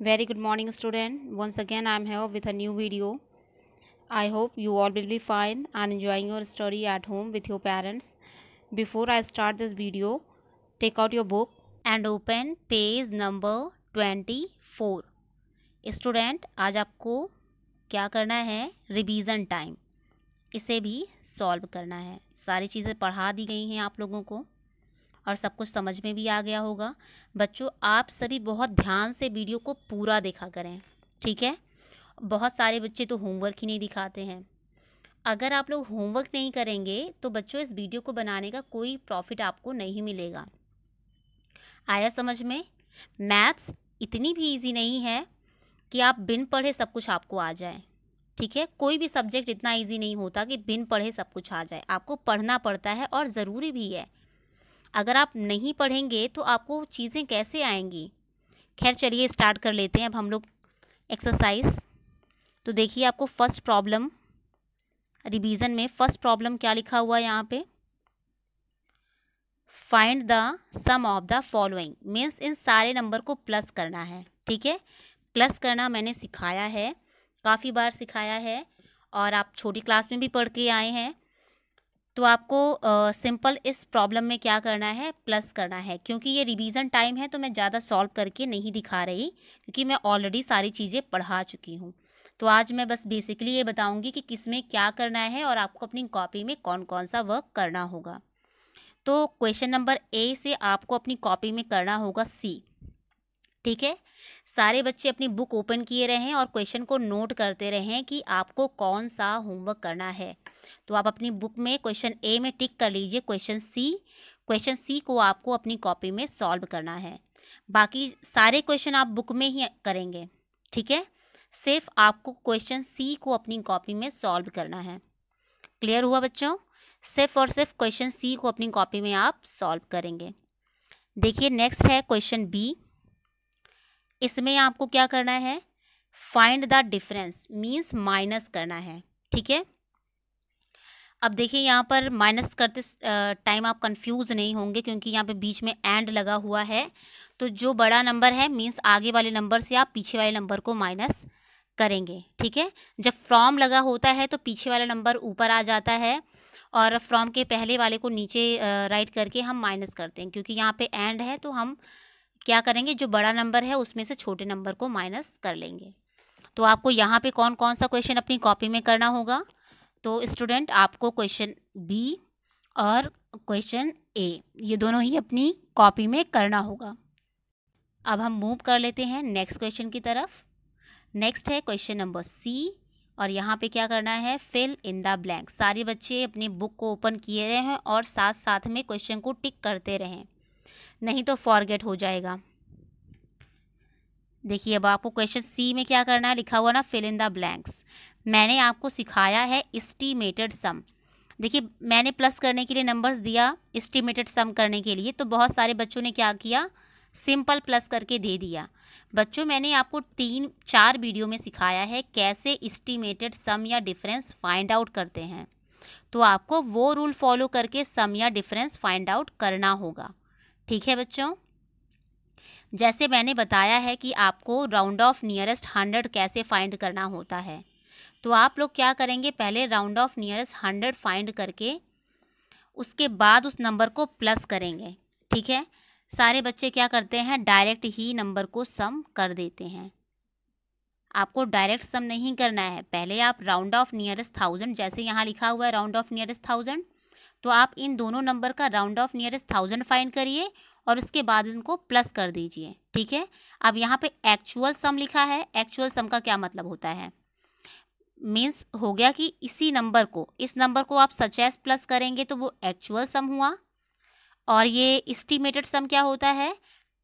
very good morning student once again i am here with a new video i hope you all will be fine and enjoying your study at home with your parents before i start this video take out your book and open page number 24 student आज आपको क्या करना है revision time इसे भी solve करना है सारी चीज़ें पढ़ा दी गई हैं आप लोगों को और सब कुछ समझ में भी आ गया होगा बच्चों आप सभी बहुत ध्यान से वीडियो को पूरा देखा करें ठीक है बहुत सारे बच्चे तो होमवर्क ही नहीं दिखाते हैं अगर आप लोग होमवर्क नहीं करेंगे तो बच्चों इस वीडियो को बनाने का कोई प्रॉफिट आपको नहीं मिलेगा आया समझ में मैथ्स इतनी भी इजी नहीं है कि आप बिन पढ़े सब कुछ आपको आ जाए ठीक है कोई भी सब्जेक्ट इतना इजी नहीं होता कि बिन पढ़े सब कुछ आ जाए आपको पढ़ना पड़ता है और ज़रूरी भी है अगर आप नहीं पढ़ेंगे तो आपको चीज़ें कैसे आएंगी खैर चलिए स्टार्ट कर लेते हैं अब हम लोग एक्सरसाइज तो देखिए आपको फर्स्ट प्रॉब्लम रिवीजन में फर्स्ट प्रॉब्लम क्या लिखा हुआ है यहाँ पे find the sum of the following means इन सारे नंबर को प्लस करना है ठीक है प्लस करना मैंने सिखाया है काफ़ी बार सिखाया है और आप छोटी क्लास में भी पढ़ के आए हैं तो आपको सिंपल uh, इस प्रॉब्लम में क्या करना है प्लस करना है क्योंकि ये रिवीजन टाइम है तो मैं ज़्यादा सॉल्व करके नहीं दिखा रही क्योंकि मैं ऑलरेडी सारी चीज़ें पढ़ा चुकी हूँ तो आज मैं बस बेसिकली ये बताऊँगी कि किस में क्या करना है और आपको अपनी कॉपी में कौन कौन सा वर्क करना होगा तो क्वेश्चन नंबर ए से आपको अपनी कॉपी में करना होगा सी ठीक है सारे बच्चे अपनी बुक ओपन किए रहें और क्वेश्चन को नोट करते रहें कि आपको कौन सा होमवर्क करना है तो आप अपनी बुक में क्वेश्चन ए में टिक कर लीजिए क्वेश्चन सी क्वेश्चन सी को आपको अपनी कॉपी में सॉल्व करना है बाकी सारे क्वेश्चन आप बुक में ही करेंगे ठीक है सिर्फ आपको क्वेश्चन सी को अपनी कॉपी में सॉल्व करना है क्लियर हुआ बच्चों सिर्फ और सिर्फ क्वेश्चन सी को अपनी कॉपी में आप सॉल्व करेंगे देखिए नेक्स्ट है क्वेश्चन बी इसमें आपको क्या करना है find the difference means minus करना है ठीक है अब देखिए यहाँ पर माइनस करते टाइम आप कंफ्यूज नहीं होंगे क्योंकि यहाँ पे बीच में एंड लगा हुआ है तो जो बड़ा नंबर है मीन्स आगे वाले नंबर से आप पीछे वाले नंबर को माइनस करेंगे ठीक है जब फ्रॉम लगा होता है तो पीछे वाला नंबर ऊपर आ जाता है और फ्रॉम के पहले वाले को नीचे राइट करके हम माइनस करते हैं क्योंकि यहाँ पे एंड है तो हम क्या करेंगे जो बड़ा नंबर है उसमें से छोटे नंबर को माइनस कर लेंगे तो आपको यहाँ पे कौन कौन सा क्वेश्चन अपनी कॉपी में करना होगा तो स्टूडेंट आपको क्वेश्चन बी और क्वेश्चन ए ये दोनों ही अपनी कॉपी में करना होगा अब हम मूव कर लेते हैं नेक्स्ट क्वेश्चन की तरफ नेक्स्ट है क्वेश्चन नंबर सी और यहाँ पे क्या करना है फिल इन द ब्लैंक सारे बच्चे अपनी बुक को ओपन किए रहे हैं और साथ साथ में क्वेश्चन को टिक करते रहें नहीं तो फॉरगेट हो जाएगा देखिए अब आपको क्वेश्चन सी में क्या करना है लिखा हुआ ना फिल इन द ब्लैंक्स मैंने आपको सिखाया है इस्टीमेटेड सम देखिए मैंने प्लस करने के लिए नंबर्स दिया इस्टीमेटेड सम करने के लिए तो बहुत सारे बच्चों ने क्या किया सिंपल प्लस करके दे दिया बच्चों मैंने आपको तीन चार वीडियो में सिखाया है कैसे इस्टीमेटेड सम या डिफरेंस फाइंड आउट करते हैं तो आपको वो रूल फॉलो करके सम या डिफरेंस फाइंड आउट करना होगा ठीक है बच्चों जैसे मैंने बताया है कि आपको राउंड ऑफ नियरेस्ट हंड्रेड कैसे फाइंड करना होता है तो आप लोग क्या करेंगे पहले round off nearest hundred find करके उसके बाद उस नंबर को प्लस करेंगे ठीक है सारे बच्चे क्या करते हैं डायरेक्ट ही नंबर को सम कर देते हैं आपको डायरेक्ट सम नहीं करना है पहले आप राउंड ऑफ नियरेस्ट थाउजेंड जैसे यहाँ लिखा हुआ है राउंड ऑफ नियरेस्ट थाउजेंड तो आप इन दोनों नंबर का round off nearest thousand find करिए और उसके बाद इनको प्लस कर दीजिए ठीक है अब यहाँ पे एक्चुअल सम लिखा है एक्चुअल सम का क्या मतलब होता है मीन्स हो गया कि इसी नंबर को इस नंबर को आप सचैस प्लस करेंगे तो वो एक्चुअल सम हुआ और ये इस्टीमेटेड सम क्या होता है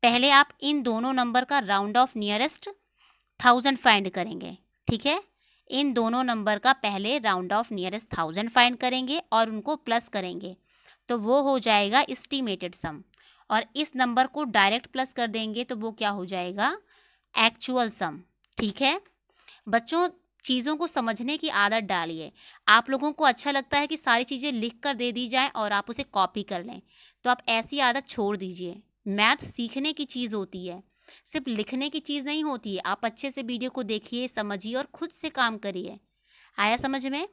पहले आप इन दोनों नंबर का round off nearest thousand find करेंगे ठीक है इन दोनों नंबर का पहले round off nearest thousand find करेंगे और उनको प्लस करेंगे तो वो हो जाएगा इस्टीमेटेड सम और इस नंबर को डायरेक्ट प्लस कर देंगे तो वो क्या हो जाएगा एक्चुअल सम ठीक है बच्चों चीज़ों को समझने की आदत डालिए आप लोगों को अच्छा लगता है कि सारी चीज़ें लिख कर दे दी जाए और आप उसे कॉपी कर लें तो आप ऐसी आदत छोड़ दीजिए मैथ सीखने की चीज़ होती है सिर्फ लिखने की चीज़ नहीं होती है आप अच्छे से वीडियो को देखिए समझिए और खुद से काम करिए आया समझ में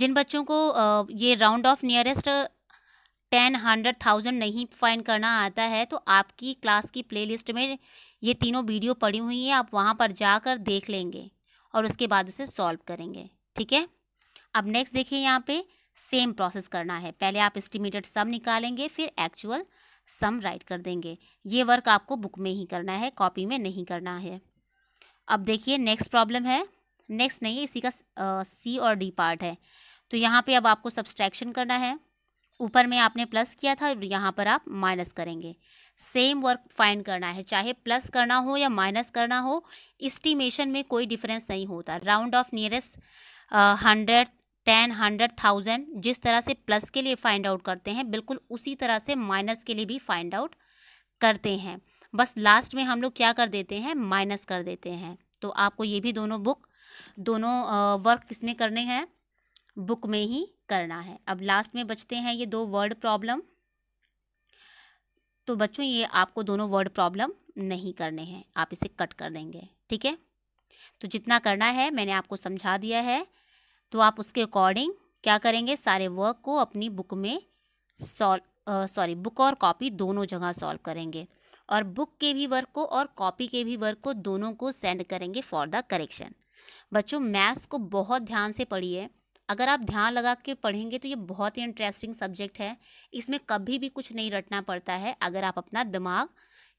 जिन बच्चों को ये round off nearest ten hundred thousand नहीं फाइन करना आता है तो आपकी क्लास की प्लेलिस्ट में ये तीनों वीडियो पड़ी हुई हैं आप वहाँ पर जाकर देख लेंगे और उसके बाद इसे सॉल्व करेंगे ठीक है अब नेक्स्ट देखिए यहाँ पे सेम प्रोसेस करना है पहले आप एस्टिमेटेड सम निकालेंगे फिर एक्चुअल सम राइट कर देंगे ये वर्क आपको बुक में ही करना है कॉपी में नहीं करना है अब देखिए नेक्स्ट प्रॉब्लम है नेक्स्ट नहीं है इसी का सी और डी पार्ट है तो यहाँ पे अब आपको सब्सट्रैक्शन करना है ऊपर में आपने प्लस किया था और यहाँ पर आप माइनस करेंगे सेम वर्क फाइंड करना है चाहे प्लस करना हो या माइनस करना हो इस्टीमेशन में कोई डिफरेंस नहीं होता round off nearest hundred ten hundred thousand जिस तरह से प्लस के लिए फाइंड आउट करते हैं बिल्कुल उसी तरह से माइनस के लिए भी फाइंड आउट करते हैं बस लास्ट में हम लोग क्या कर देते हैं माइनस कर देते हैं तो आपको ये भी दोनों बुक दोनों वर्क किस में करने हैं बुक में ही करना है अब लास्ट में बचते हैं ये दो वर्ड प्रॉब्लम तो बच्चों ये आपको दोनों वर्ड प्रॉब्लम नहीं करने हैं आप इसे कट कर देंगे ठीक है तो जितना करना है मैंने आपको समझा दिया है तो आप उसके अकॉर्डिंग क्या करेंगे सारे वर्क को अपनी बुक में सॉल्व सॉरी बुक और कॉपी दोनों जगह सॉल्व करेंगे और बुक के भी वर्क को और कॉपी के भी वर्क को दोनों को सेंड करेंगे फॉर द करेक्शन बच्चों मैथ्स को बहुत ध्यान से पढ़िए अगर आप ध्यान लगा के पढ़ेंगे तो ये बहुत ही इंटरेस्टिंग सब्जेक्ट है इसमें कभी भी कुछ नहीं रटना पड़ता है अगर आप अपना दिमाग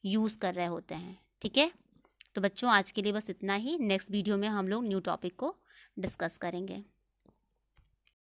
यूज़ कर रहे होते हैं ठीक है तो बच्चों आज के लिए बस इतना ही नेक्स्ट वीडियो में हम लोग न्यू टॉपिक को डिस्कस करेंगे